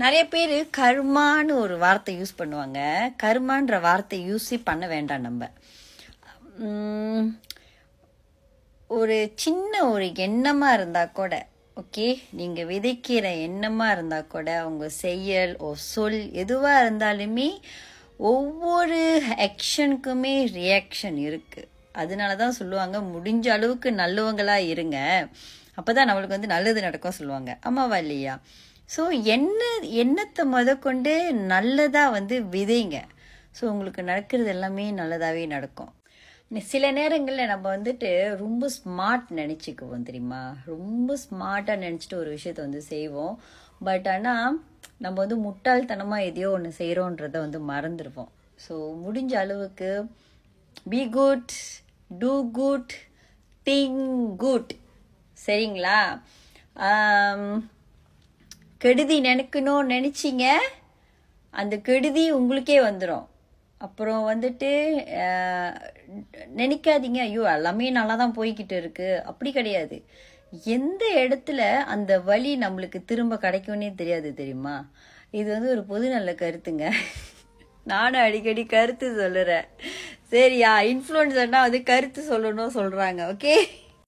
நிறைய பேர் கர்மான்னு ஒரு வார்த்தை யூஸ் பண்ணுவாங்க கர்மான்ற வார்த்தை யூஸே பண்ண வேண்டாம் நம்ம ஒரு சின்ன ஒரு எண்ணமாக இருந்தால் கூட ஓகே நீங்கள் விதைக்கிற எண்ணமாக இருந்தால் கூட அவங்க செயல் ஓ சொல் எதுவாக இருந்தாலுமே ஒவ்வொரு ஆக்ஷனுக்குமே ரியாக்ஷன் இருக்குது அதனால தான் சொல்லுவாங்க முடிஞ்ச அளவுக்கு நல்லவங்களாக இருங்க அப்போ தான் நம்மளுக்கு வந்து நல்லது நடக்கும் சொல்லுவாங்க ஆமாவா இல்லையா ஸோ என்ன எண்ணத்தை முதற்கொண்டு நல்லதாக வந்து விதைங்க ஸோ உங்களுக்கு நடக்கிறது எல்லாமே நல்லதாகவே நடக்கும் சில நேரங்களில் நம்ம வந்துட்டு ரொம்ப ஸ்மார்ட் நினச்சிக்குவோம் தெரியுமா ரொம்ப ஸ்மார்ட்டாக நினச்சிட்டு ஒரு விஷயத்த வந்து செய்வோம் பட் ஆனால் நம்ம வந்து முட்டாள்தனமாக எதையோ ஒன்று செய்கிறோன்றத வந்து மறந்துடுவோம் ஸோ முடிஞ்ச அளவுக்கு be good do good think good சரிங்களா கெடுதி நினைக்கணும்னு நினச்சிங்க அந்த கெடுதி உங்களுக்கே வந்துடும் அப்புறம் வந்துட்டு நினைக்காதீங்க ஐயோ எல்லாமே நல்லா தான் போய்கிட்டு இருக்கு அப்படி கிடையாது எந்த இடத்துல அந்த வழி நம்மளுக்கு திரும்ப கிடைக்கும்னே தெரியாது தெரியுமா இது வந்து ஒரு பொது நல்ல கருத்துங்க நானும் அடிக்கடி கருத்து சொல்லுறேன் சரியா இன்ஃப்ளூயன்சர்னா வந்து கருத்து சொல்லணும் சொல்றாங்க ஓகே